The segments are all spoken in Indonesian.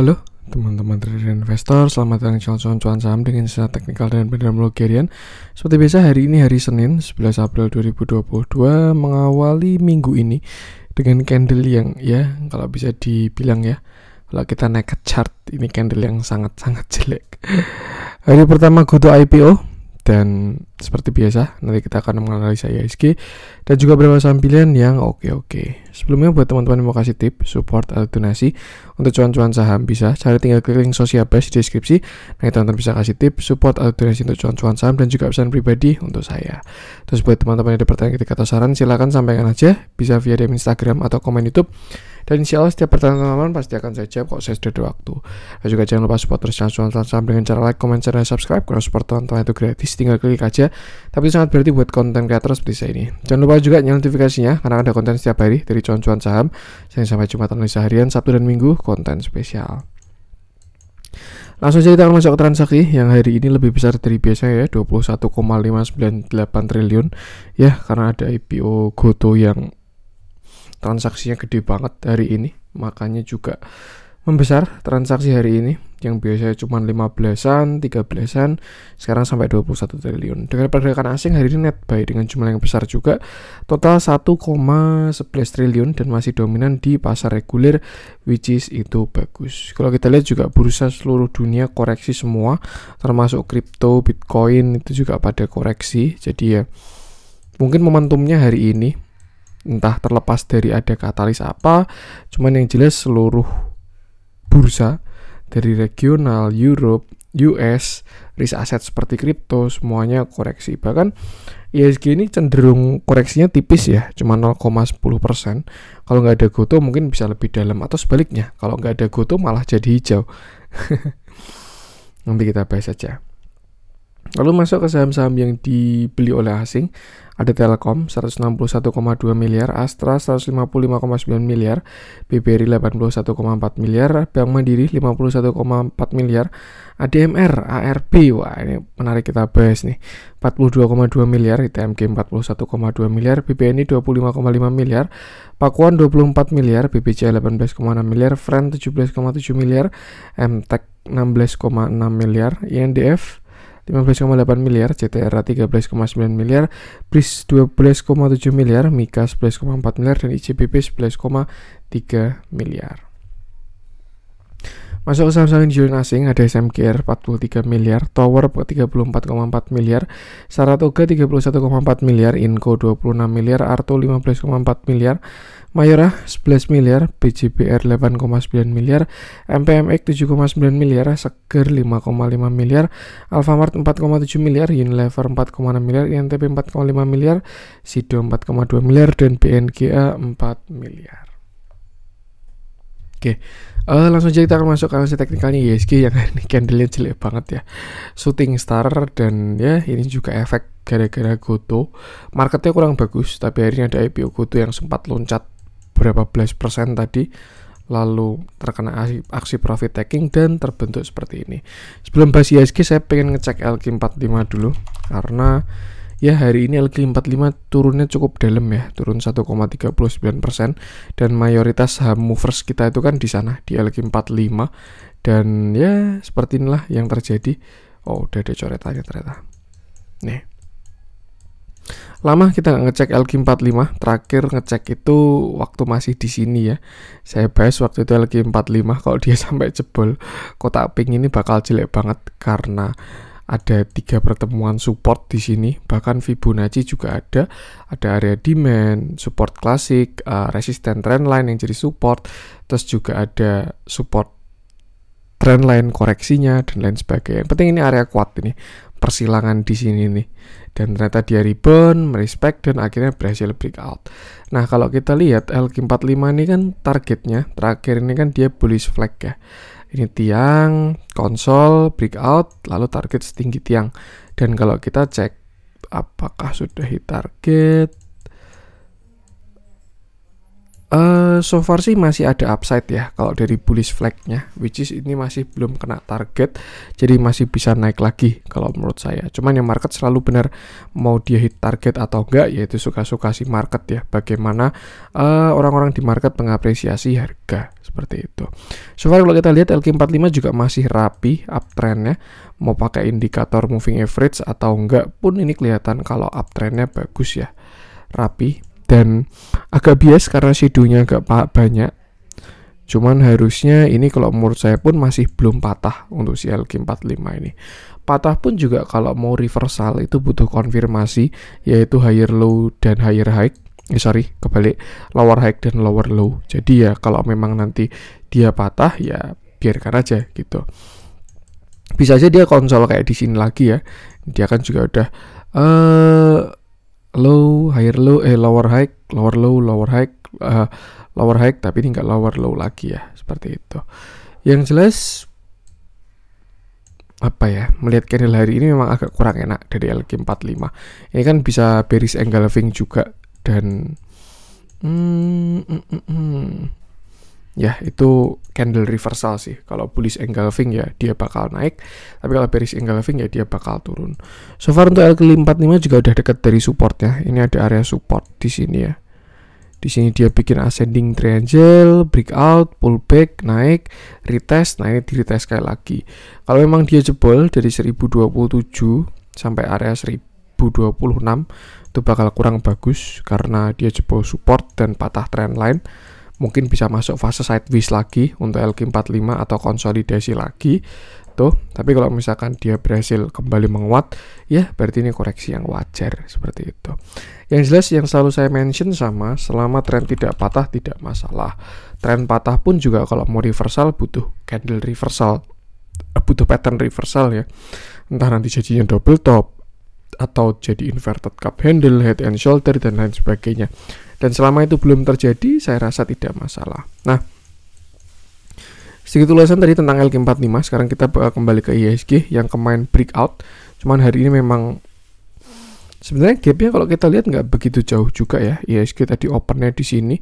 Halo teman-teman trader investor, selamat datang di channel cuan cuan saham dengan saya teknikal dan benar logerian. Seperti biasa hari ini hari Senin 11 April 2022 mengawali minggu ini dengan candle yang ya kalau bisa dibilang ya kalau kita naik ke chart ini candle yang sangat-sangat jelek. Hari pertama Goto IPO dan seperti biasa, nanti kita akan menganalisa ISG dan juga beberapa saham pilihan yang oke-oke. Sebelumnya buat teman-teman yang mau kasih tip, support atau donasi untuk cuan-cuan saham bisa cari tinggal klik link sosial base di deskripsi. Nanti teman-teman bisa kasih tip, support atau donasi untuk cuan-cuan saham dan juga pesan pribadi untuk saya. Terus buat teman-teman yang ada pertanyaan ketika atau saran silahkan sampaikan aja bisa via DM Instagram atau komen YouTube dan insya Allah setiap pertanyaan teman pasti akan saya jawab kok saya sudah ada waktu. Dan juga jangan lupa support terus channel Suan Sam dengan cara like, comment, share, dan subscribe. Karena support teman-teman itu gratis, tinggal klik aja. Tapi sangat berarti buat konten kreator seperti saya ini. Jangan lupa juga nyalain notifikasinya karena ada konten setiap hari dari Cuan Cuan Saham. Senin sampai Jumat analisa harian, Sabtu dan Minggu konten spesial. Langsung saja kita akan masuk ke transaksi yang hari ini lebih besar dari biasanya ya 21,598 triliun ya karena ada IPO Goto yang transaksinya gede banget hari ini makanya juga membesar transaksi hari ini yang biasanya cuma 15-an, 13-an sekarang sampai 21 triliun. Dengan pergerakan asing hari ini net buy dengan jumlah yang besar juga total 1,11 triliun dan masih dominan di pasar reguler which is itu bagus. Kalau kita lihat juga bursa seluruh dunia koreksi semua termasuk crypto, Bitcoin itu juga pada koreksi. Jadi ya mungkin momentumnya hari ini entah terlepas dari ada katalis apa cuman yang jelas seluruh bursa dari regional Europe US risk aset seperti kripto semuanya koreksi bahkan ISG e ini cenderung koreksinya tipis ya cuma 0,10% kalau nggak ada goto mungkin bisa lebih dalam atau sebaliknya kalau nggak ada goto malah jadi hijau nanti kita bahas saja Lalu masuk ke saham-saham yang dibeli oleh asing, ada Telkom 161,2 miliar, Astra 155,9 miliar, BBRI 81,4 miliar, Bank Mandiri 51,4 miliar, ADMR, ARB, wah ini menarik kita bahas nih, 42,2 miliar, ITMG 41,2 miliar, BBNI 25,5 miliar, Pakuan 24 miliar, BBC 18,6 miliar, Friend 17,7 miliar, MTEK 16,6 miliar, INDF 15,8 miliar, CTRA 13,9 miliar, BRIS 12,7 miliar, MIKA 11,4 miliar, dan ICBP 11,3 miliar. Masuk ke saham-saham insuling asing ada SMKR 43 miliar, Tower 34,4 miliar, Saratoga 31,4 miliar, Inco 26 miliar, Arto 15,4 miliar, Mayora 11 miliar, BJBR 8,9 miliar, MPMX 7,9 miliar, Seger 5,5 miliar, Alfamart 4,7 miliar, Unilever 4,6 miliar, INTP 4,5 miliar, Sido 4,2 miliar, dan BNGA 4 miliar. Oke, okay. uh, eh, langsung aja kita akan masuk ke analisis teknikalnya YSG ya, yang ini candle-nya jelek banget ya. Shooting star dan ya ini juga efek gara-gara Goto. Marketnya kurang bagus, tapi hari ini ada IPO Goto yang sempat loncat berapa belas persen tadi lalu terkena aksi, aksi profit taking dan terbentuk seperti ini. Sebelum bahas ya, ISG saya pengen ngecek LQ45 dulu karena Ya hari ini LQ45 turunnya cukup dalam ya, turun 1,39% dan mayoritas saham movers kita itu kan di sana di LQ45 dan ya seperti inilah yang terjadi. Oh, udah ada coretannya ternyata. Nih. Lama kita nggak ngecek LQ45, terakhir ngecek itu waktu masih di sini ya. Saya bahas waktu itu LQ45 kalau dia sampai jebol, kotak pink ini bakal jelek banget karena ada tiga pertemuan support di sini bahkan Fibonacci juga ada ada area demand support klasik uh, eh, resisten trendline yang jadi support terus juga ada support trendline koreksinya dan lain sebagainya yang penting ini area kuat ini persilangan di sini nih dan ternyata dia rebound, merespek dan akhirnya berhasil breakout. Nah kalau kita lihat LQ45 ini kan targetnya terakhir ini kan dia bullish flag ya. Ini tiang, konsol, breakout, lalu target setinggi tiang. Dan kalau kita cek apakah sudah hit target, Uh, so far sih masih ada upside ya kalau dari bullish flagnya, which is ini masih belum kena target, jadi masih bisa naik lagi kalau menurut saya. Cuman yang market selalu benar mau dia hit target atau enggak, yaitu suka-suka si market ya. Bagaimana eh, orang-orang uh, orang di market mengapresiasi harga seperti itu. So far kalau kita lihat LQ45 juga masih rapi uptrendnya, mau pakai indikator moving average atau enggak pun ini kelihatan kalau uptrendnya bagus ya, rapi dan agak bias karena sidunya agak banyak cuman harusnya ini kalau menurut saya pun masih belum patah untuk si LG45 ini patah pun juga kalau mau reversal itu butuh konfirmasi yaitu higher low dan higher high eh, sorry kebalik lower high dan lower low jadi ya kalau memang nanti dia patah ya biarkan aja gitu bisa aja dia konsol kayak di sini lagi ya dia kan juga udah eh uh, low, higher low, eh lower high, lower low, lower high, uh, lower high, tapi ini nggak lower low lagi ya, seperti itu. Yang jelas apa ya melihat candle hari ini memang agak kurang enak dari LQ45 ini kan bisa bearish engulfing juga dan hmm, hmm, hmm, hmm ya itu candle reversal sih kalau bullish engulfing ya dia bakal naik tapi kalau bearish engulfing ya dia bakal turun so far untuk lq 45 juga udah deket dari support ya ini ada area support di sini ya di sini dia bikin ascending triangle breakout pullback naik retest nah ini di retest sekali lagi kalau memang dia jebol dari 1027 sampai area 1026 itu bakal kurang bagus karena dia jebol support dan patah trendline mungkin bisa masuk fase sideways lagi untuk LQ45 atau konsolidasi lagi tuh tapi kalau misalkan dia berhasil kembali menguat ya berarti ini koreksi yang wajar seperti itu yang jelas yang selalu saya mention sama selama tren tidak patah tidak masalah tren patah pun juga kalau mau reversal butuh candle reversal eh, butuh pattern reversal ya entah nanti jadinya double top atau jadi inverted cup handle, head and shoulder, dan lain sebagainya. Dan selama itu belum terjadi, saya rasa tidak masalah. Nah, Segitu ulasan tadi tentang LQ45. Sekarang kita kembali ke IHSG e yang kemarin breakout. Cuman hari ini memang sebenarnya gapnya kalau kita lihat nggak begitu jauh juga ya. IHSG e tadi opennya di sini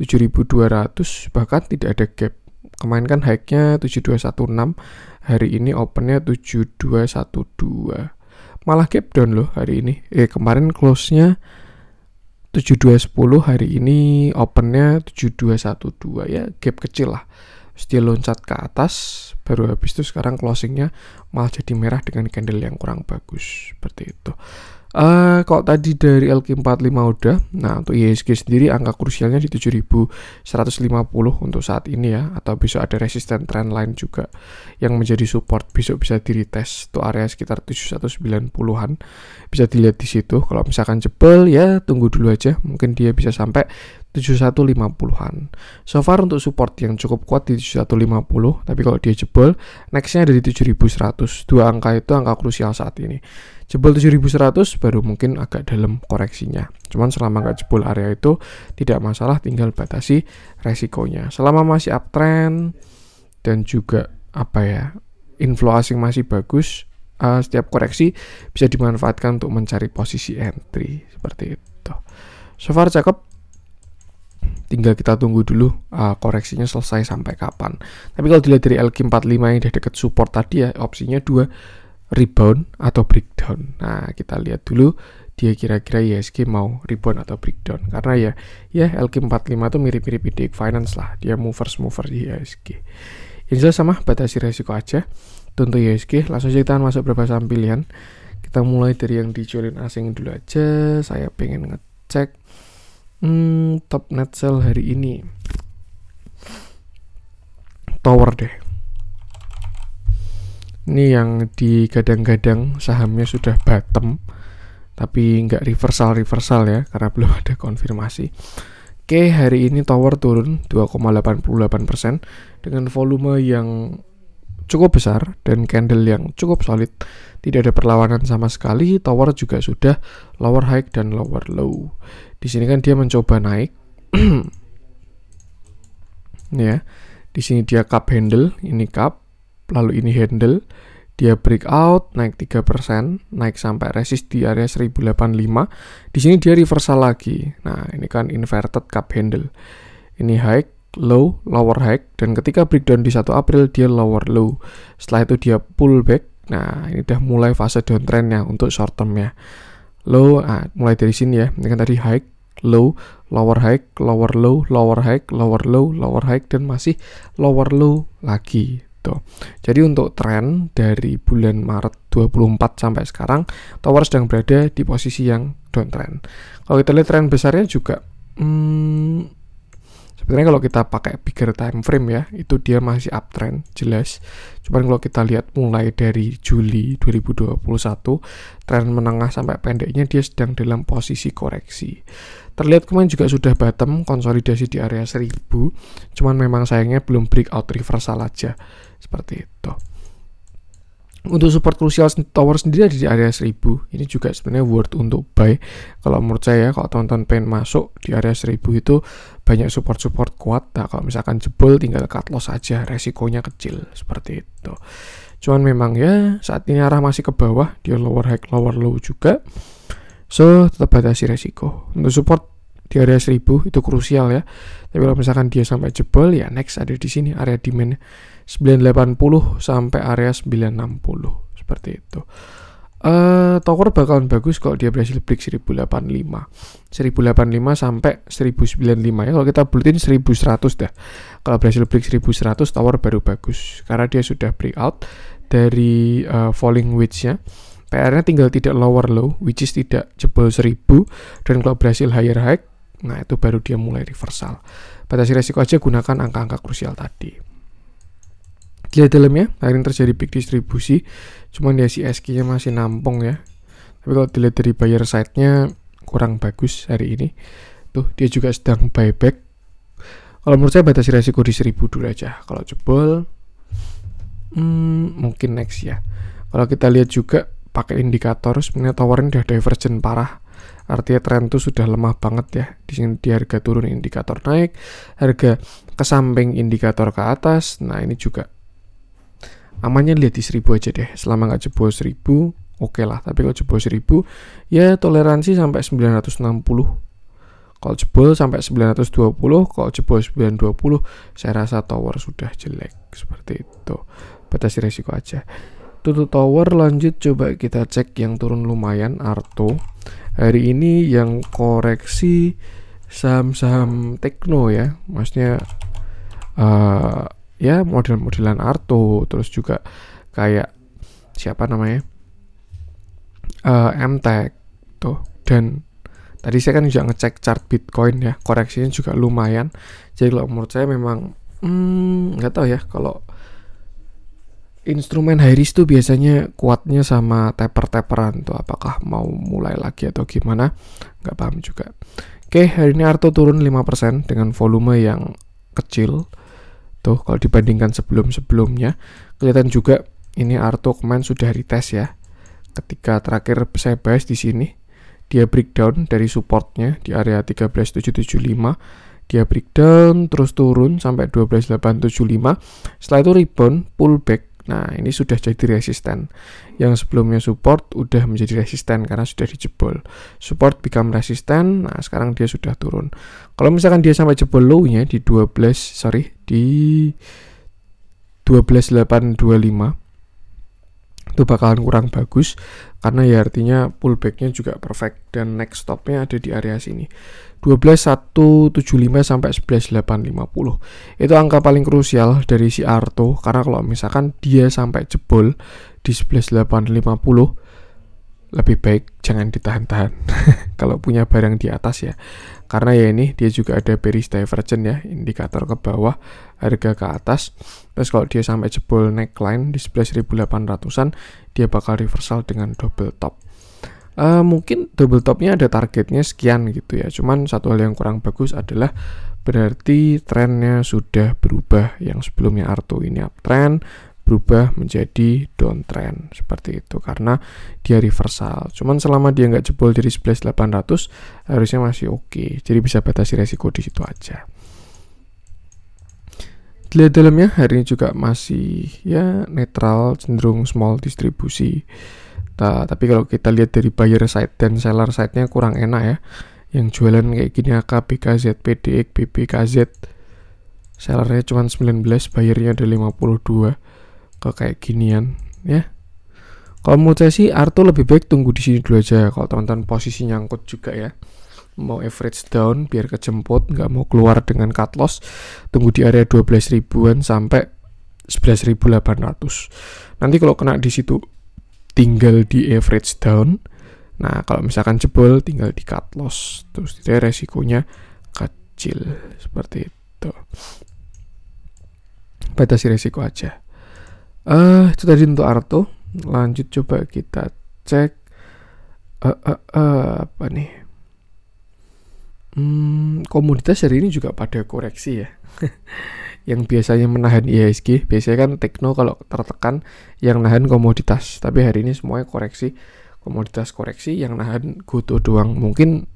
7.200 bahkan tidak ada gap. Kemarin kan high-nya 7216, hari ini opennya 7212 malah gap down loh hari ini. Eh kemarin close-nya 7210, hari ini open-nya 7212 ya, gap kecil lah terus loncat ke atas baru habis itu sekarang closingnya malah jadi merah dengan candle yang kurang bagus seperti itu Uh, eh, kalau tadi dari LQ45 udah, nah untuk ISG sendiri angka krusialnya di 7150 untuk saat ini ya, atau bisa ada resisten trend line juga yang menjadi support, besok bisa di retest untuk area sekitar 7190-an. Bisa dilihat di situ, kalau misalkan jebel ya tunggu dulu aja, mungkin dia bisa sampai 7150-an. So far untuk support yang cukup kuat di 7150, tapi kalau dia jebol, nextnya ada di 7100. Dua angka itu angka krusial saat ini. Jebol 7100 baru mungkin agak dalam koreksinya. Cuman selama nggak jebol area itu tidak masalah, tinggal batasi resikonya. Selama masih uptrend dan juga apa ya, inflow asing masih bagus, uh, setiap koreksi bisa dimanfaatkan untuk mencari posisi entry seperti itu. So far cakep, tinggal kita tunggu dulu uh, koreksinya selesai sampai kapan tapi kalau dilihat dari LQ45 yang udah deket support tadi ya opsinya dua rebound atau breakdown nah kita lihat dulu dia kira-kira ISG mau rebound atau breakdown karena ya ya LQ45 itu mirip-mirip di Finance lah dia movers-mover di ISG Insya sama batasi resiko aja tentu ISG langsung aja kita masuk berapa saham pilihan kita mulai dari yang dijualin asing dulu aja saya pengen ngecek Hmm, top net sell hari ini. Tower deh. Ini yang di digadang-gadang sahamnya sudah bottom, tapi nggak reversal reversal ya karena belum ada konfirmasi. Oke, hari ini Tower turun 2,88% dengan volume yang cukup besar dan candle yang cukup solid. Tidak ada perlawanan sama sekali, tower juga sudah lower high dan lower low. Di sini kan dia mencoba naik. ya. Di sini dia cup handle, ini cup, lalu ini handle. Dia breakout naik 3%, naik sampai resist di area 1085. Di sini dia reversal lagi. Nah, ini kan inverted cup handle. Ini high low, lower high, dan ketika breakdown di 1 April dia lower low. Setelah itu dia pull back. Nah, ini udah mulai fase downtrendnya untuk short term ya. Low, nah, mulai dari sini ya. Ini kan tadi high, low, lower high, lower low, lower high, lower low, lower high, dan masih lower low lagi. Tuh. Gitu. Jadi untuk tren dari bulan Maret 24 sampai sekarang, tower sedang berada di posisi yang downtrend. Kalau kita lihat tren besarnya juga, hmm, sebenarnya kalau kita pakai bigger time frame ya itu dia masih uptrend jelas cuman kalau kita lihat mulai dari Juli 2021 tren menengah sampai pendeknya dia sedang dalam posisi koreksi terlihat kemarin juga sudah bottom konsolidasi di area 1000 cuman memang sayangnya belum break out reversal aja seperti itu untuk support krusial tower sendiri ada di area 1000 ini juga sebenarnya worth untuk buy kalau menurut saya kalau teman-teman pengen masuk di area 1000 itu banyak support-support kuat nah kalau misalkan jebol tinggal cut loss aja resikonya kecil seperti itu cuman memang ya saat ini arah masih ke bawah dia lower high lower low juga so tetap batasi resiko untuk support di area 1000 itu krusial ya tapi kalau misalkan dia sampai jebol ya next ada di sini area demand 980 sampai area 960 seperti itu. Uh, Tower bakalan bagus kalau dia berhasil break 1085 1085 sampai 1095 ya kalau kita buletin 1100 dah kalau berhasil break 1100 Tower baru bagus karena dia sudah break out dari uh, falling wedge nya PR nya tinggal tidak lower low which is tidak jebol 1000 dan kalau berhasil higher high nah itu baru dia mulai reversal batasi resiko aja gunakan angka-angka krusial tadi lihat dalamnya akhirnya terjadi peak distribusi cuman ya si SK nya masih nampung ya tapi kalau dilihat dari buyer side nya kurang bagus hari ini tuh dia juga sedang buyback kalau menurut saya batasi resiko di 1000 dulu aja kalau jebol hmm, mungkin next ya kalau kita lihat juga pakai indikator sebenarnya ini udah divergen parah artinya tren itu sudah lemah banget ya di sini di harga turun indikator naik harga ke samping indikator ke atas nah ini juga amannya lihat di seribu aja deh selama nggak jebol seribu, oke okay lah tapi kalau jebol seribu, ya toleransi sampai 960 kalau jebol sampai 920 kalau jebol 920 saya rasa tower sudah jelek seperti itu batasi resiko aja tutup tower lanjut coba kita cek yang turun lumayan Arto hari ini yang koreksi saham-saham tekno ya maksudnya uh, ya model-modelan Arto terus juga kayak siapa namanya uh, eh, MTech tuh dan tadi saya kan juga ngecek chart Bitcoin ya koreksinya juga lumayan jadi kalau menurut saya memang hmm, nggak hmm, tahu ya kalau instrumen high risk tuh biasanya kuatnya sama taper-taperan tuh apakah mau mulai lagi atau gimana nggak paham juga oke hari ini Arto turun 5% dengan volume yang kecil Tuh, kalau dibandingkan sebelum-sebelumnya, kelihatan juga ini Arto kemarin sudah retest ya. Ketika terakhir saya bahas di sini, dia breakdown dari supportnya di area 13775, dia breakdown terus turun sampai 12875. Setelah itu rebound, pullback Nah, ini sudah jadi resisten. Yang sebelumnya support udah menjadi resisten karena sudah dijebol. Support become resisten. Nah, sekarang dia sudah turun. Kalau misalkan dia sampai jebol low-nya di 12, sorry, di 12825 itu bakalan kurang bagus karena ya artinya pullbacknya juga perfect dan next stopnya ada di area sini 12175 sampai 11850 itu angka paling krusial dari si Arto karena kalau misalkan dia sampai jebol di 11850 lebih baik jangan ditahan-tahan kalau punya barang di atas ya karena ya ini dia juga ada bearish divergence ya indikator ke bawah harga ke atas terus kalau dia sampai jebol neckline di 11.800an dia bakal reversal dengan double top uh, mungkin double topnya ada targetnya sekian gitu ya cuman satu hal yang kurang bagus adalah berarti trennya sudah berubah yang sebelumnya Arto ini uptrend berubah menjadi downtrend seperti itu karena dia reversal cuman selama dia nggak jebol dari 11800 harusnya masih oke okay. jadi bisa batasi resiko di situ aja dilihat dalamnya hari ini juga masih ya netral cenderung small distribusi Ta tapi kalau kita lihat dari buyer side dan seller side-nya kurang enak ya yang jualan kayak gini AKBKZ, PDX, BBKZ sellernya cuma 19, bayarnya ada 52 kalau kayak ginian ya kalau menurut saya sih Arto lebih baik tunggu di sini dulu aja kalau teman-teman posisi nyangkut juga ya mau average down biar kejemput nggak mau keluar dengan cut loss tunggu di area 12 ribuan sampai 11.800 nanti kalau kena di situ tinggal di average down nah kalau misalkan jebol tinggal di cut loss terus itu resikonya kecil seperti itu batasi resiko aja uh, itu tadi untuk Arto lanjut coba kita cek uh, uh, uh, apa nih hmm, komoditas hari ini juga pada koreksi ya yang biasanya menahan IHSG biasanya kan tekno kalau tertekan yang nahan komoditas tapi hari ini semuanya koreksi komoditas koreksi yang nahan goto doang mungkin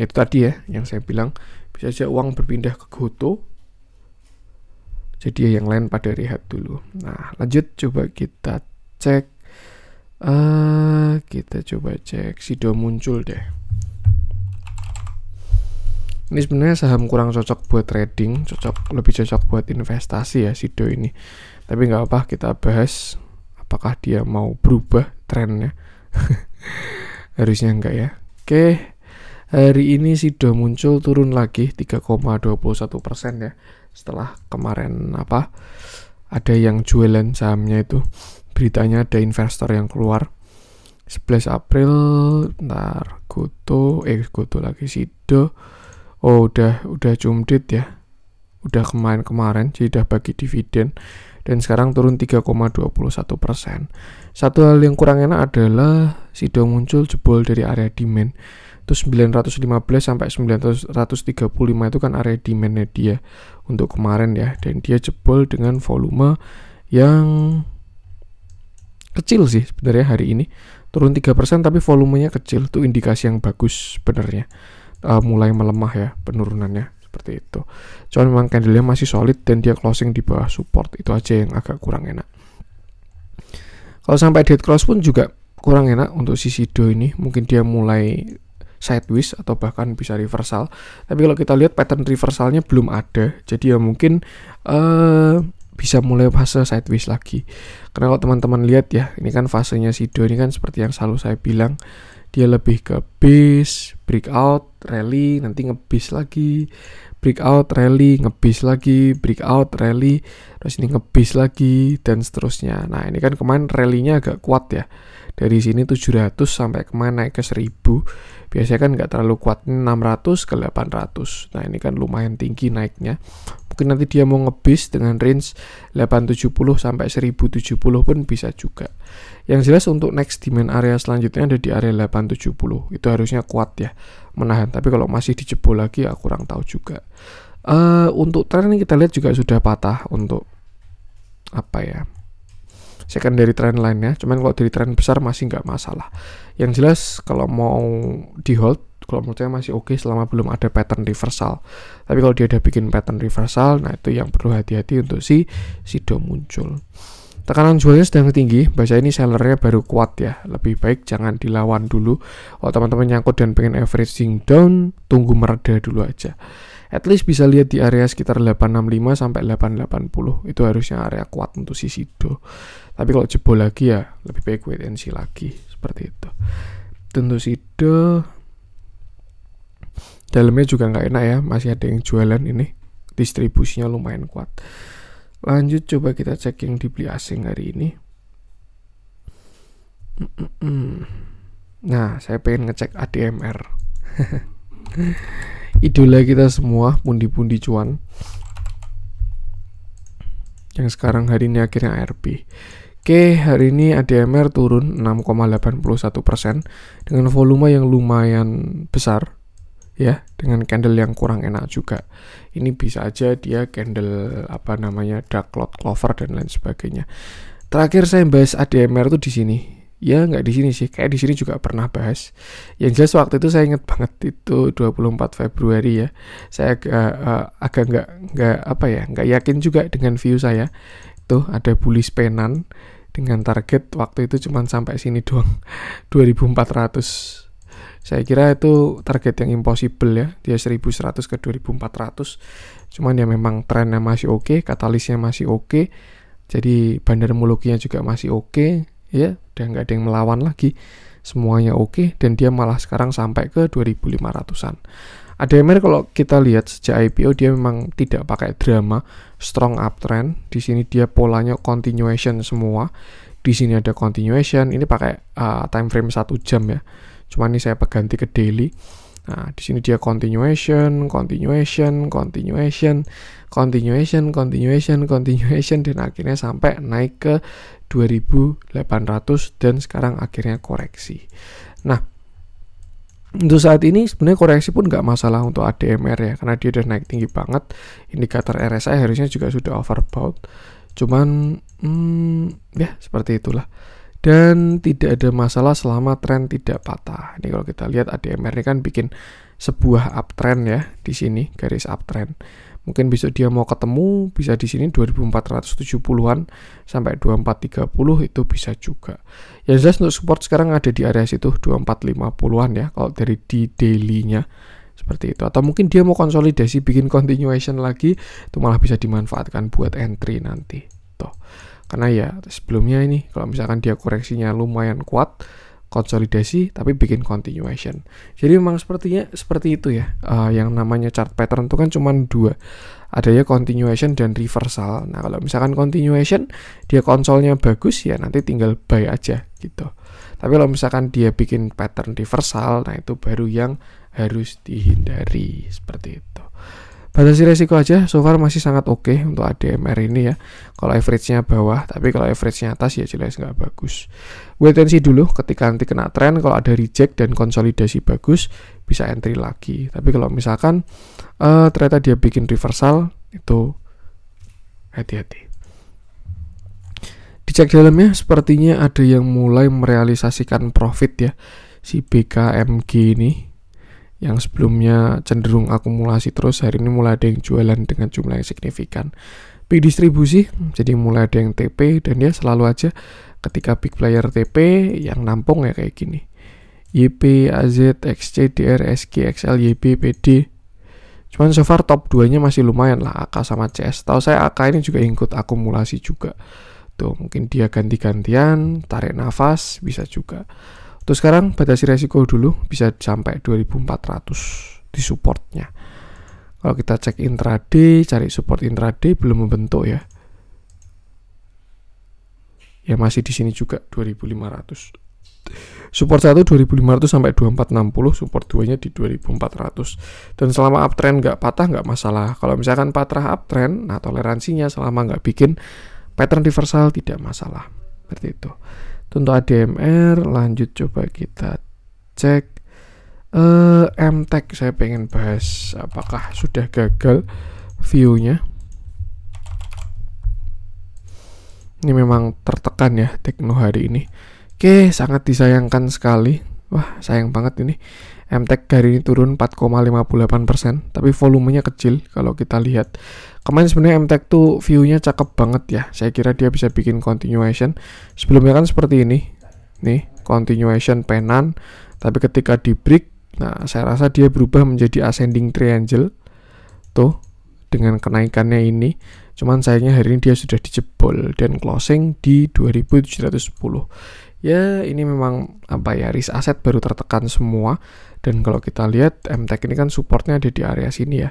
itu tadi ya yang saya bilang bisa saja uang berpindah ke goto jadi yang lain pada rehat dulu nah lanjut coba kita cek uh, kita coba cek Sido muncul deh ini sebenarnya saham kurang cocok buat trading cocok lebih cocok buat investasi ya Sido ini tapi nggak apa kita bahas apakah dia mau berubah trennya harusnya enggak ya oke hari ini Sido muncul turun lagi 3,21 persen ya setelah kemarin apa ada yang jualan sahamnya itu beritanya ada investor yang keluar 11 April ntar Goto eh Goto lagi Sido oh udah udah cumdit ya udah kemarin-kemarin jadi udah bagi dividen dan sekarang turun 3,21 persen. Satu hal yang kurang enak adalah Sido muncul jebol dari area demand itu 915 sampai 935 itu kan area demandnya dia untuk kemarin ya dan dia jebol dengan volume yang kecil sih sebenarnya hari ini turun 3% tapi volumenya kecil itu indikasi yang bagus sebenarnya uh, mulai melemah ya penurunannya seperti itu cuman memang candlenya masih solid dan dia closing di bawah support itu aja yang agak kurang enak kalau sampai dead cross pun juga kurang enak untuk sisi do ini mungkin dia mulai sideways atau bahkan bisa reversal. Tapi kalau kita lihat pattern reversalnya belum ada, jadi ya mungkin uh, bisa mulai fase sideways lagi. Karena kalau teman-teman lihat ya, ini kan fasenya Sido ini kan seperti yang selalu saya bilang, dia lebih ke base, breakout, rally, nanti ngebis lagi, breakout, rally, ngebis lagi, breakout, rally, terus ini ngebis lagi, dan seterusnya. Nah ini kan kemarin rally-nya agak kuat ya, dari sini 700 sampai kemana naik ke 1000, biasanya kan nggak terlalu kuat 600 ke 800 nah ini kan lumayan tinggi naiknya mungkin nanti dia mau ngebis dengan range 870 sampai 1070 pun bisa juga yang jelas untuk next demand area selanjutnya ada di area 870 itu harusnya kuat ya menahan tapi kalau masih dijebol lagi ya kurang tahu juga uh, untuk tren kita lihat juga sudah patah untuk apa ya secondary trend line ya cuman kalau dari trend besar masih nggak masalah yang jelas kalau mau di hold kalau menurut saya masih oke okay selama belum ada pattern reversal tapi kalau dia udah bikin pattern reversal nah itu yang perlu hati-hati untuk si sido muncul Tekanan jualnya sedang tinggi, bahasa ini sellernya baru kuat ya. Lebih baik jangan dilawan dulu. Kalau teman-teman nyangkut dan pengen averaging down, tunggu mereda dulu aja at least bisa lihat di area sekitar 865 sampai 880 itu harusnya area kuat untuk sisi do tapi kalau jebol lagi ya lebih baik wait and see lagi seperti itu tentu sido dalamnya juga nggak enak ya masih ada yang jualan ini distribusinya lumayan kuat lanjut coba kita cek yang dibeli asing hari ini nah saya pengen ngecek ADMR idola kita semua pundi-pundi cuan yang sekarang hari ini akhirnya ARP. Oke, hari ini ADMR turun 6,81% dengan volume yang lumayan besar ya, dengan candle yang kurang enak juga. Ini bisa aja dia candle apa namanya dark cloud clover dan lain sebagainya. Terakhir saya bahas ADMR itu di sini ya nggak di sini sih kayak di sini juga pernah bahas yang jelas waktu itu saya inget banget itu 24 Februari ya saya uh, uh, agak nggak nggak apa ya nggak yakin juga dengan view saya tuh ada bullish penan dengan target waktu itu cuma sampai sini doang 2400 saya kira itu target yang impossible ya dia 1100 ke 2400 cuman ya memang trennya masih oke okay, katalisnya masih oke okay, jadi bandar mulukinya juga masih oke okay, ya udah nggak ada yang melawan lagi semuanya oke okay, dan dia malah sekarang sampai ke 2500-an ADMR kalau kita lihat sejak IPO dia memang tidak pakai drama strong uptrend di sini dia polanya continuation semua di sini ada continuation ini pakai uh, time frame satu jam ya cuman ini saya peganti ke daily Nah, di sini dia continuation, continuation, continuation, continuation, continuation, continuation, dan akhirnya sampai naik ke 2800 dan sekarang akhirnya koreksi. Nah, untuk saat ini sebenarnya koreksi pun nggak masalah untuk ADMR ya, karena dia udah naik tinggi banget. Indikator RSI harusnya juga sudah overbought. Cuman, hmm, ya seperti itulah dan tidak ada masalah selama tren tidak patah. Ini kalau kita lihat ADMR ini kan bikin sebuah uptrend ya di sini garis uptrend. Mungkin besok dia mau ketemu bisa di sini 2470-an sampai 2430 itu bisa juga. Yang jelas untuk support sekarang ada di area situ 2450-an ya kalau dari di daily-nya seperti itu atau mungkin dia mau konsolidasi bikin continuation lagi itu malah bisa dimanfaatkan buat entry nanti. Tuh karena ya sebelumnya ini kalau misalkan dia koreksinya lumayan kuat konsolidasi tapi bikin continuation. Jadi memang sepertinya seperti itu ya. Uh, yang namanya chart pattern itu kan cuma dua. Adanya continuation dan reversal. Nah, kalau misalkan continuation dia konsolnya bagus ya nanti tinggal buy aja gitu. Tapi kalau misalkan dia bikin pattern reversal, nah itu baru yang harus dihindari seperti itu. Batasi resiko aja, so far masih sangat oke okay untuk ADMR ini ya. Kalau average-nya bawah, tapi kalau average-nya atas ya jelas nggak bagus. Wait and see dulu, ketika nanti kena trend kalau ada reject dan konsolidasi bagus, bisa entry lagi. Tapi kalau misalkan uh, ternyata dia bikin reversal, itu hati-hati. Dicek dalamnya, sepertinya ada yang mulai merealisasikan profit ya, si BKMG ini yang sebelumnya cenderung akumulasi terus hari ini mulai ada yang jualan dengan jumlah yang signifikan big distribusi jadi mulai ada yang TP dan ya selalu aja ketika big player TP yang nampung ya kayak gini YP, AZ, XC, DR, SG, XL, YB, PD cuman so far top 2 nya masih lumayan lah AK sama CS tahu saya AK ini juga ikut akumulasi juga tuh mungkin dia ganti-gantian tarik nafas bisa juga Terus sekarang batasi resiko dulu bisa sampai 2400 di supportnya. Kalau kita cek intraday, cari support intraday belum membentuk ya. Ya masih di sini juga 2500. Support 1 2500 sampai 2460, support 2-nya di 2400. Dan selama uptrend nggak patah nggak masalah. Kalau misalkan patah uptrend, nah toleransinya selama nggak bikin pattern reversal tidak masalah. Seperti itu untuk ADMR lanjut coba kita cek uh, eh, MTech saya pengen bahas apakah sudah gagal view-nya ini memang tertekan ya Tekno hari ini oke sangat disayangkan sekali wah sayang banget ini MTEK hari ini turun 4,58%, tapi volumenya kecil kalau kita lihat. Kemarin sebenarnya MTEK tuh view-nya cakep banget ya. Saya kira dia bisa bikin continuation. Sebelumnya kan seperti ini. Nih, continuation penan, tapi ketika di break, nah saya rasa dia berubah menjadi ascending triangle. Tuh, dengan kenaikannya ini. Cuman sayangnya hari ini dia sudah dijebol dan closing di 2710 ya ini memang apa ya risk aset baru tertekan semua dan kalau kita lihat MTEK ini kan supportnya ada di area sini ya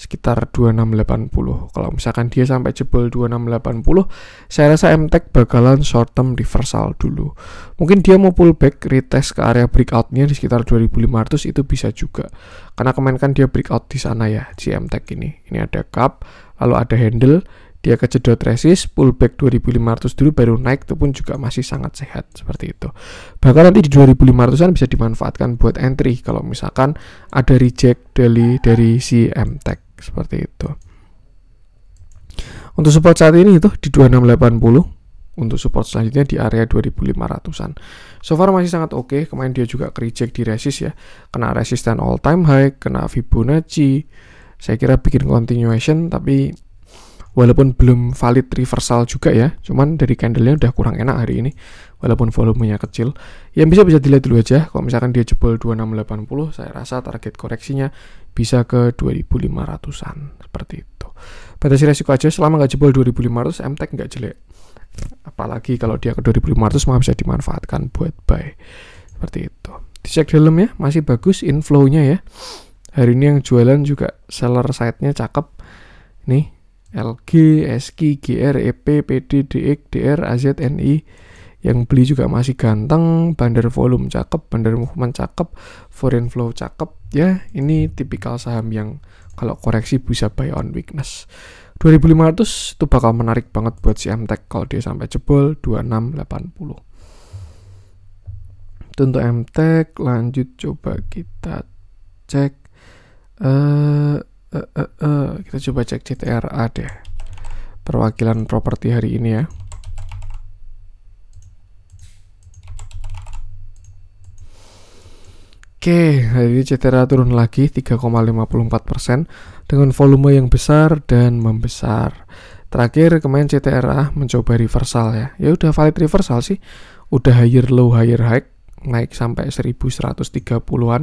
sekitar 2680. Kalau misalkan dia sampai jebol 2680, saya rasa MTEK bakalan short term reversal dulu. Mungkin dia mau pullback retest ke area breakoutnya di sekitar 2500 itu bisa juga. Karena kemarin kan dia breakout di sana ya, si MTEK ini. Ini ada cup, lalu ada handle, dia kejedot resist, pullback 2500 dulu baru naik itu pun juga masih sangat sehat seperti itu. Bahkan nanti di 2500-an bisa dimanfaatkan buat entry kalau misalkan ada reject dari dari si MTech seperti itu. Untuk support saat ini itu di 2680 untuk support selanjutnya di area 2500-an. So far masih sangat oke, okay. kemarin dia juga reject di resist ya. Kena dan all time high, kena Fibonacci. Saya kira bikin continuation tapi walaupun belum valid reversal juga ya cuman dari candlenya udah kurang enak hari ini walaupun volumenya kecil yang bisa bisa dilihat dulu aja kalau misalkan dia jebol 2680 saya rasa target koreksinya bisa ke 2500an seperti itu batasi resiko aja selama nggak jebol 2500 MTEK nggak jelek apalagi kalau dia ke 2500 maka bisa dimanfaatkan buat buy seperti itu dicek dalam ya masih bagus inflownya ya hari ini yang jualan juga seller side-nya cakep nih LG, sk GR, EP, PD, DX, DR, AZ, NI yang beli juga masih ganteng, bandar volume cakep, bandar movement cakep, foreign flow cakep ya. Ini tipikal saham yang kalau koreksi bisa buy on weakness. 2500 itu bakal menarik banget buat si MTech kalau dia sampai jebol 2680. Itu untuk MTech, lanjut coba kita cek eh uh, uh, uh, uh. kita coba cek CTRA deh perwakilan properti hari ini ya Oke, hari ini CTRA turun lagi 3,54% dengan volume yang besar dan membesar. Terakhir kemarin CTRA mencoba reversal ya. Ya udah valid reversal sih. Udah higher low higher high naik sampai 1130-an.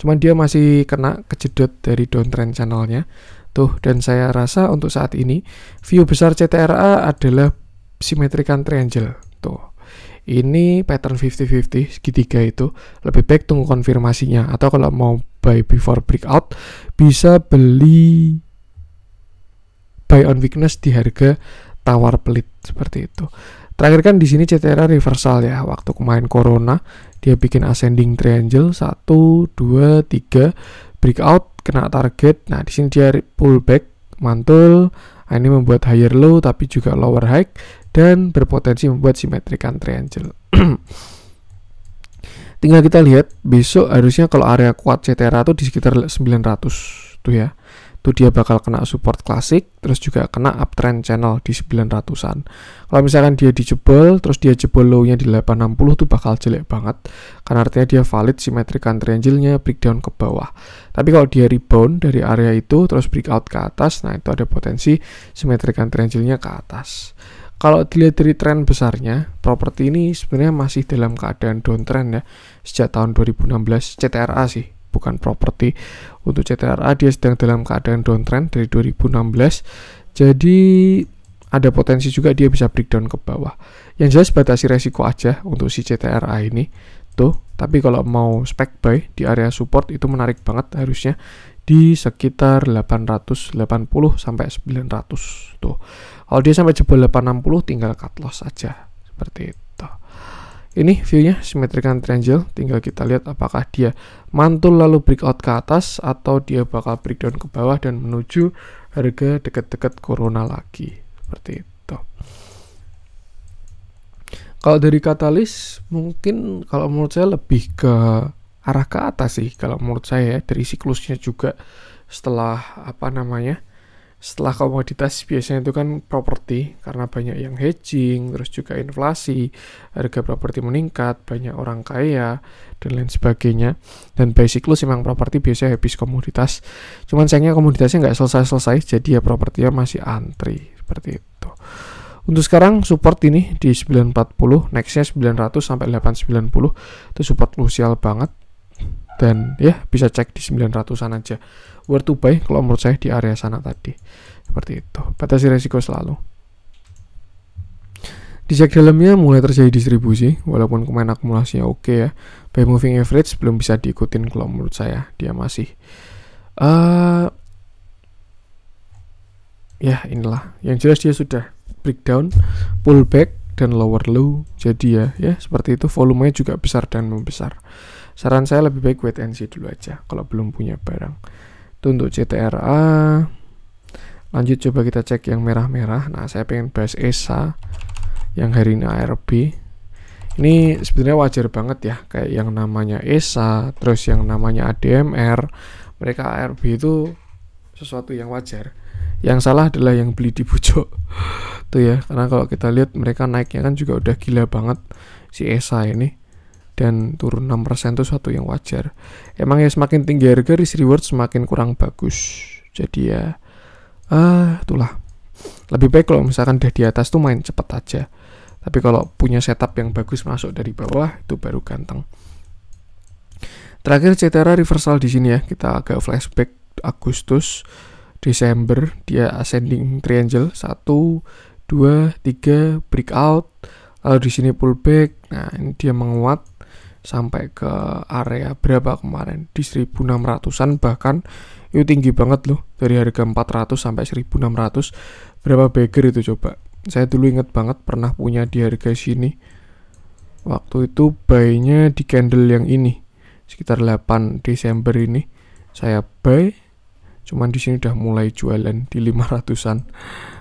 Cuman dia masih kena kejedot dari downtrend channelnya. Tuh, dan saya rasa untuk saat ini view besar CTRA adalah simetrikan triangle. Tuh. Ini pattern 50-50 segitiga itu lebih baik tunggu konfirmasinya atau kalau mau buy before breakout bisa beli buy on weakness di harga tawar pelit seperti itu. Terakhir kan di sini Cetera reversal ya. Waktu kemarin Corona dia bikin ascending triangle 1 2 3 breakout kena target. Nah, di sini dia pullback mantul. Nah, ini membuat higher low tapi juga lower high dan berpotensi membuat simetrikan triangle. Tinggal kita lihat besok harusnya kalau area kuat Cetera itu di sekitar 900 tuh ya tuh dia bakal kena support klasik terus juga kena uptrend channel di 900-an kalau misalkan dia jebol terus dia jebol low-nya di 860 tuh bakal jelek banget karena artinya dia valid simetrikan triangle-nya breakdown ke bawah tapi kalau dia rebound dari area itu terus breakout ke atas nah itu ada potensi simetrikan triangle-nya ke atas kalau dilihat dari tren besarnya, properti ini sebenarnya masih dalam keadaan downtrend ya sejak tahun 2016 CTRA sih bukan properti untuk CTRA dia sedang dalam keadaan downtrend dari 2016 jadi ada potensi juga dia bisa breakdown ke bawah yang jelas batasi resiko aja untuk si CTRA ini tuh tapi kalau mau spek buy di area support itu menarik banget harusnya di sekitar 880 sampai 900 tuh kalau dia sampai jebol 860 tinggal cut loss aja seperti itu ini viewnya symmetrical triangle, tinggal kita lihat apakah dia mantul lalu breakout ke atas atau dia bakal breakdown ke bawah dan menuju harga dekat-dekat corona lagi. Seperti itu. Kalau dari katalis mungkin kalau menurut saya lebih ke arah ke atas sih kalau menurut saya ya, dari siklusnya juga setelah apa namanya setelah komoditas biasanya itu kan properti karena banyak yang hedging terus juga inflasi harga properti meningkat banyak orang kaya dan lain sebagainya dan basic lu memang properti biasanya habis komoditas cuman sayangnya komoditasnya nggak selesai-selesai jadi ya propertinya masih antri seperti itu untuk sekarang support ini di 940 nextnya 900 sampai 890 itu support krusial banget dan ya bisa cek di 900an aja where to buy kalau menurut saya di area sana tadi seperti itu batasi resiko selalu di cek dalamnya mulai terjadi distribusi walaupun kemarin akumulasinya oke okay ya by moving average belum bisa diikutin kalau menurut saya dia masih uh, ya inilah yang jelas dia sudah breakdown pullback dan lower low jadi ya ya seperti itu volumenya juga besar dan membesar saran saya lebih baik wait and see dulu aja kalau belum punya barang itu untuk CTRA lanjut coba kita cek yang merah-merah nah saya pengen bahas ESA yang hari ini ARB ini sebenarnya wajar banget ya kayak yang namanya ESA terus yang namanya ADMR mereka ARB itu sesuatu yang wajar yang salah adalah yang beli di pucuk tuh ya karena kalau kita lihat mereka naiknya kan juga udah gila banget si ESA ini dan turun 6% itu suatu yang wajar. Emang ya semakin tinggi harga risk reward semakin kurang bagus. Jadi ya ah uh, itulah. Lebih baik kalau misalkan udah di atas tuh main cepet aja. Tapi kalau punya setup yang bagus masuk dari bawah itu baru ganteng. Terakhir Cetera reversal di sini ya. Kita agak flashback Agustus, Desember dia ascending triangle 1 2 3 breakout lalu di sini pullback. Nah, ini dia menguat sampai ke area berapa kemarin di 1600-an bahkan itu tinggi banget loh dari harga 400 sampai 1600 berapa beger itu coba saya dulu inget banget pernah punya di harga sini waktu itu buy di candle yang ini sekitar 8 Desember ini saya buy cuman di sini udah mulai jualan di 500-an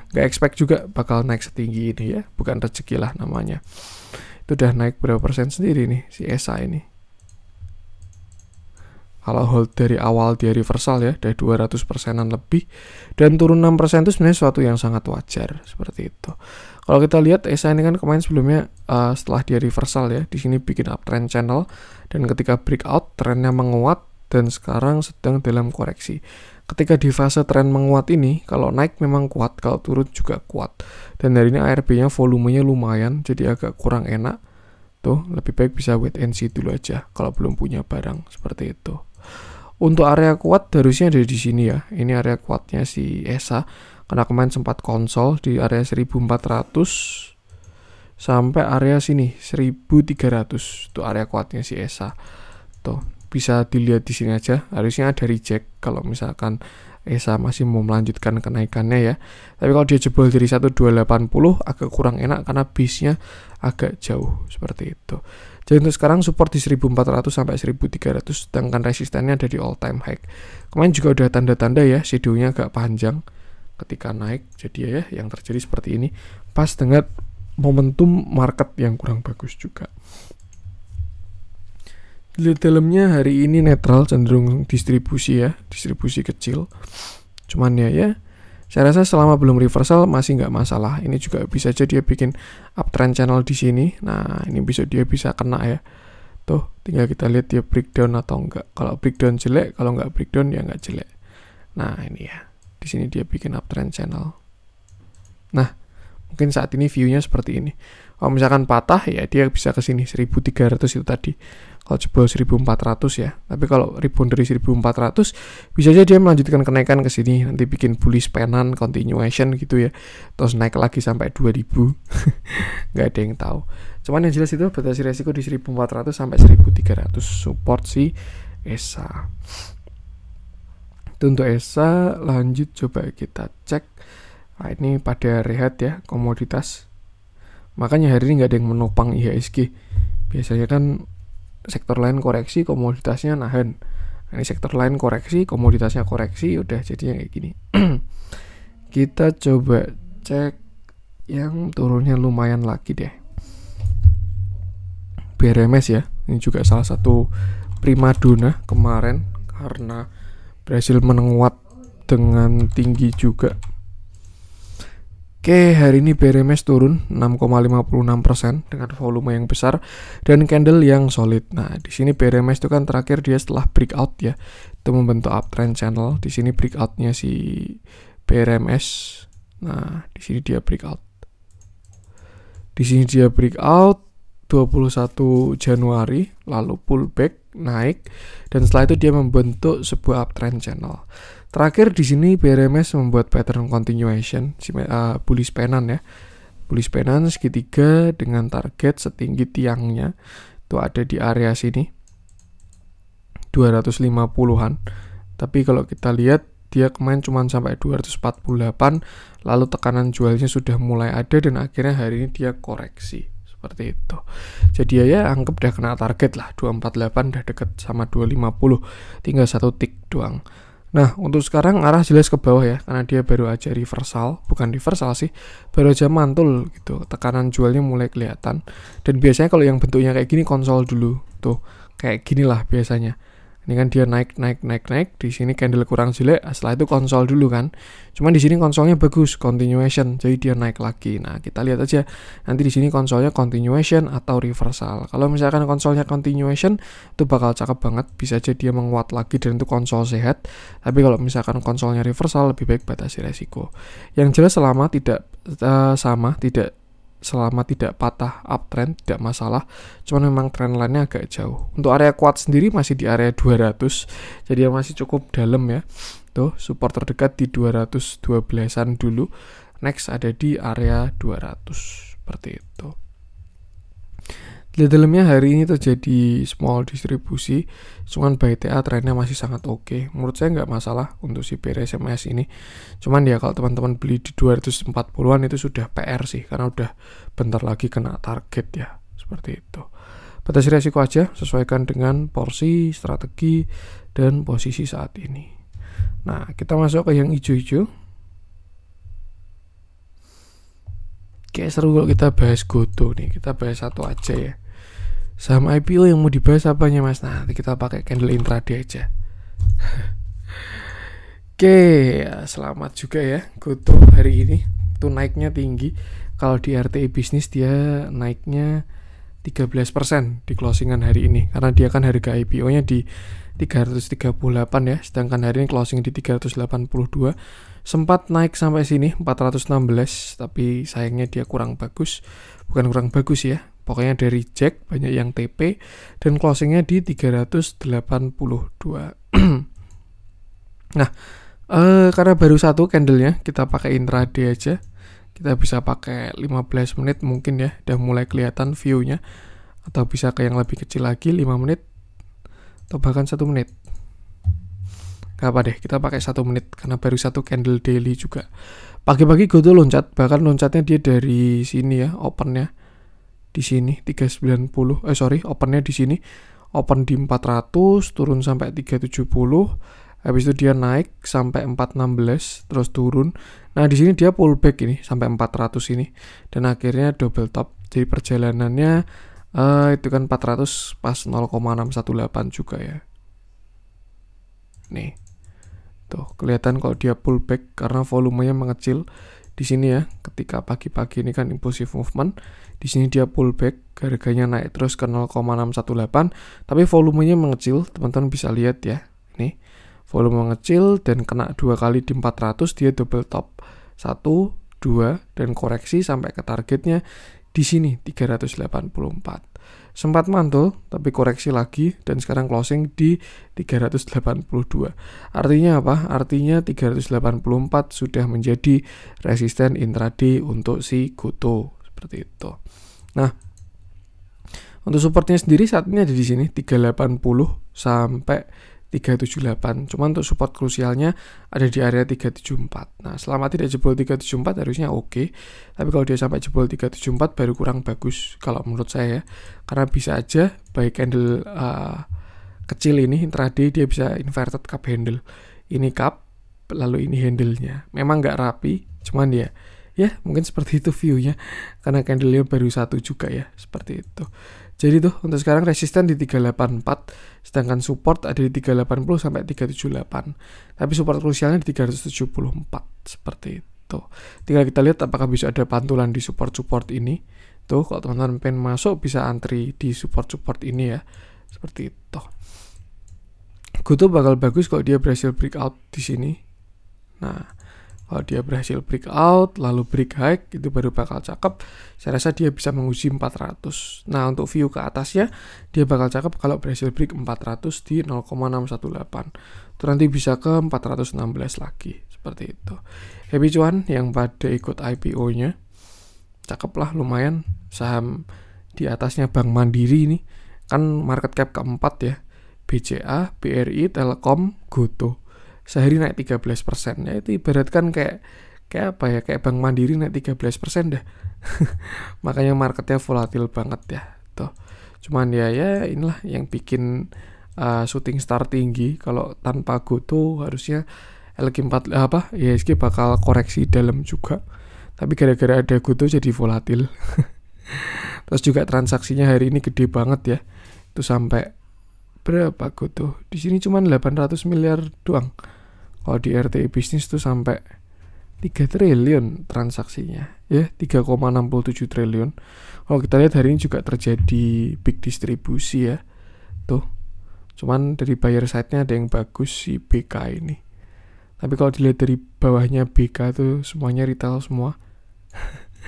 Gak expect juga bakal naik setinggi ini ya bukan rezeki lah namanya itu udah naik berapa persen sendiri nih si ESA ini kalau hold dari awal dia reversal ya dari 200 persenan lebih dan turun 6 persen itu sebenarnya suatu yang sangat wajar seperti itu kalau kita lihat ESA ini kan kemarin sebelumnya uh, setelah dia reversal ya di sini bikin uptrend channel dan ketika breakout trennya menguat dan sekarang sedang dalam koreksi ketika di fase tren menguat ini kalau naik memang kuat kalau turun juga kuat dan dari ini ARB nya volumenya lumayan jadi agak kurang enak tuh lebih baik bisa wait and see dulu aja kalau belum punya barang seperti itu untuk area kuat harusnya ada di sini ya ini area kuatnya si ESA karena kemarin sempat konsol di area 1400 sampai area sini 1300 itu area kuatnya si ESA tuh bisa dilihat di sini aja harusnya ada reject kalau misalkan ESA masih mau melanjutkan kenaikannya ya tapi kalau dia jebol dari 1280 agak kurang enak karena bisnya agak jauh seperti itu jadi untuk sekarang support di 1400 sampai 1300 sedangkan resistennya ada di all time high kemarin juga udah tanda-tanda ya shadownya agak panjang ketika naik jadi ya yang terjadi seperti ini pas dengan momentum market yang kurang bagus juga di dalamnya hari ini netral cenderung distribusi ya, distribusi kecil. Cuman ya ya, saya rasa selama belum reversal masih nggak masalah. Ini juga bisa aja dia bikin uptrend channel di sini. Nah, ini bisa dia bisa kena ya. Tuh, tinggal kita lihat dia breakdown atau enggak. Kalau breakdown jelek, kalau nggak breakdown ya nggak jelek. Nah, ini ya. Di sini dia bikin uptrend channel. Nah, mungkin saat ini view-nya seperti ini. Kalau misalkan patah ya dia bisa ke sini 1300 itu tadi kalau jebol 1400 ya tapi kalau rebound dari 1400 bisa aja dia melanjutkan kenaikan ke sini nanti bikin bullish penan, continuation gitu ya terus naik lagi sampai 2000 nggak ada yang tahu cuman yang jelas itu batasi resiko di 1400 sampai 1300 support si ESA itu untuk ESA lanjut coba kita cek nah, ini pada rehat ya komoditas makanya hari ini nggak ada yang menopang IHSG biasanya kan sektor lain koreksi komoditasnya nahan nah, ini sektor lain koreksi komoditasnya koreksi udah jadinya kayak gini kita coba cek yang turunnya lumayan lagi deh BRMS ya ini juga salah satu primadona kemarin karena berhasil menguat dengan tinggi juga Oke, hari ini BRMS turun 6,56% dengan volume yang besar dan candle yang solid. Nah, di sini BRMS itu kan terakhir dia setelah breakout ya. Itu membentuk uptrend channel. Di sini breakoutnya si BRMS. Nah, di sini dia breakout. Di sini dia breakout 21 Januari, lalu pullback, naik, dan setelah itu dia membentuk sebuah uptrend channel. Terakhir di sini BRMS membuat pattern continuation, uh, eh, bullish pennant ya. Bullish pennant segitiga dengan target setinggi tiangnya. Itu ada di area sini. 250-an. Tapi kalau kita lihat dia kemarin cuma sampai 248 lalu tekanan jualnya sudah mulai ada dan akhirnya hari ini dia koreksi seperti itu. Jadi ya, ya anggap udah kena target lah 248 udah deket sama 250 tinggal satu tik doang. Nah, untuk sekarang arah jelas ke bawah ya, karena dia baru aja reversal, bukan reversal sih, baru aja mantul gitu. Tekanan jualnya mulai kelihatan. Dan biasanya kalau yang bentuknya kayak gini konsol dulu, tuh kayak ginilah biasanya ini kan dia naik naik naik naik di sini candle kurang jelek nah, setelah itu konsol dulu kan cuman di sini konsolnya bagus continuation jadi dia naik lagi nah kita lihat aja nanti di sini konsolnya continuation atau reversal kalau misalkan konsolnya continuation itu bakal cakep banget bisa aja dia menguat lagi dan itu konsol sehat tapi kalau misalkan konsolnya reversal lebih baik batasi resiko yang jelas selama tidak uh, sama tidak selama tidak patah uptrend tidak masalah cuman memang trend lainnya agak jauh untuk area kuat sendiri masih di area 200 jadi yang masih cukup dalam ya tuh support terdekat di 212an dulu next ada di area 200 seperti itu di dalamnya hari ini terjadi small distribusi, cuman by TA trennya masih sangat oke. Okay. Menurut saya nggak masalah untuk si PR ini. Cuman ya kalau teman-teman beli di 240-an itu sudah PR sih, karena udah bentar lagi kena target ya, seperti itu. Batasi resiko aja, sesuaikan dengan porsi, strategi, dan posisi saat ini. Nah, kita masuk ke yang hijau-hijau. Kayak seru kalau kita bahas goto nih, kita bahas satu aja ya. Saham IPO yang mau dibahas apanya mas? Nah, nanti kita pakai candle intraday aja. Oke, ya, selamat juga ya Goto hari ini. Tuh naiknya tinggi. Kalau di RTI bisnis dia naiknya 13% di closingan hari ini karena dia kan harga IPO-nya di 338 ya, sedangkan hari ini closing di 382. Sempat naik sampai sini 416, tapi sayangnya dia kurang bagus. Bukan kurang bagus ya, Pokoknya dari Jack banyak yang TP dan closingnya di 382. nah, eh, karena baru satu candlenya kita pakai intraday aja. Kita bisa pakai 15 menit mungkin ya, udah mulai kelihatan viewnya Atau bisa ke yang lebih kecil lagi 5 menit atau bahkan satu menit gak apa deh kita pakai satu menit karena baru satu candle daily juga pagi-pagi gue tuh loncat bahkan loncatnya dia dari sini ya opennya di sini 390 eh sorry opennya di sini open di 400 turun sampai 370 habis itu dia naik sampai 416 terus turun nah di sini dia pullback ini sampai 400 ini dan akhirnya double top jadi perjalanannya uh, itu kan 400 pas 0,618 juga ya nih tuh kelihatan kalau dia pullback karena volumenya mengecil di sini ya ketika pagi-pagi ini kan impulsive movement di sini dia pullback harganya naik terus ke 0,618 tapi volumenya mengecil teman-teman bisa lihat ya ini volume mengecil dan kena dua kali di 400 dia double top 1 2 dan koreksi sampai ke targetnya di sini 384 sempat mantul tapi koreksi lagi dan sekarang closing di 382. Artinya apa? Artinya 384 sudah menjadi resisten intraday untuk si Goto seperti itu. Nah, untuk supportnya sendiri saat ini ada di sini 380 sampai 378 cuman untuk support krusialnya ada di area 374 nah selama tidak jebol 374 harusnya oke okay. tapi kalau dia sampai jebol 374 baru kurang bagus kalau menurut saya ya. karena bisa aja baik candle uh, eh, kecil ini intraday dia bisa inverted cup handle ini cup lalu ini handle nya. memang nggak rapi cuman ya ya mungkin seperti itu view-nya karena candle-nya baru satu juga ya seperti itu jadi tuh untuk sekarang resisten di 384 sedangkan support ada di 380 sampai 378. Tapi support krusialnya di 374 seperti itu. Tinggal kita lihat apakah bisa ada pantulan di support-support ini. Tuh kalau teman-teman pengen masuk bisa antri di support-support ini ya. Seperti itu. Gue tuh bakal bagus kalau dia berhasil breakout di sini. Nah, kalau dia berhasil break out lalu break high itu baru bakal cakep saya rasa dia bisa menguji 400 nah untuk view ke atasnya dia bakal cakep kalau berhasil break 400 di 0,618 itu nanti bisa ke 416 lagi seperti itu happy cuan yang pada ikut IPO nya cakep lah lumayan saham di atasnya Bank Mandiri ini kan market cap keempat ya BCA, BRI, Telkom, Goto sehari naik 13% ya itu ibaratkan kayak kayak apa ya kayak bank mandiri naik 13% dah makanya marketnya volatil banget ya tuh cuman ya ya inilah yang bikin uh, shooting star tinggi kalau tanpa goto harusnya lq 4 eh, apa ISG ya, bakal koreksi dalam juga tapi gara-gara ada goto jadi volatil terus juga transaksinya hari ini gede banget ya itu sampai berapa goto di sini delapan 800 miliar doang kalau di RTI bisnis tuh sampai 3 triliun transaksinya ya 3,67 triliun kalau kita lihat hari ini juga terjadi big distribusi ya tuh cuman dari buyer side-nya ada yang bagus si BK ini tapi kalau dilihat dari bawahnya BK tuh semuanya retail semua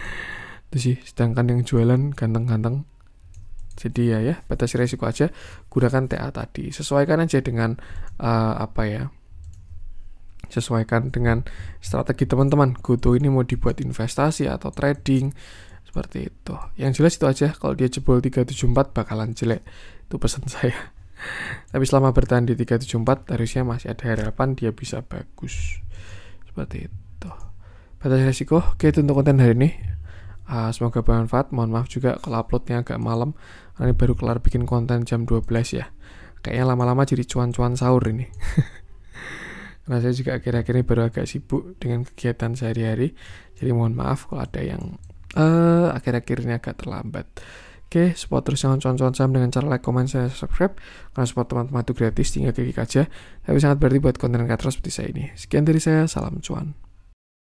itu sih sedangkan yang jualan ganteng-ganteng jadi ya ya batasi resiko aja gunakan TA tadi sesuaikan aja dengan uh, apa ya sesuaikan dengan strategi teman-teman goto ini mau dibuat investasi atau trading seperti itu yang jelas itu aja kalau dia jebol 374 bakalan jelek itu pesan saya tapi selama bertahan di 374 harusnya masih ada harapan dia bisa bagus seperti itu batas resiko oke itu untuk konten hari ini uh, semoga bermanfaat mohon maaf juga kalau uploadnya agak malam karena ini baru kelar bikin konten jam 12 ya kayaknya lama-lama jadi cuan-cuan sahur ini karena saya juga akhir-akhir ini baru agak sibuk dengan kegiatan sehari-hari jadi mohon maaf kalau ada yang uh, eh, akhir-akhir ini agak terlambat Oke, okay, support terus jangan cuan-cuan saham dengan cara like, comment, share, subscribe. Karena support teman-teman itu gratis, tinggal klik aja. Tapi sangat berarti buat konten kreator seperti saya ini. Sekian dari saya, salam cuan.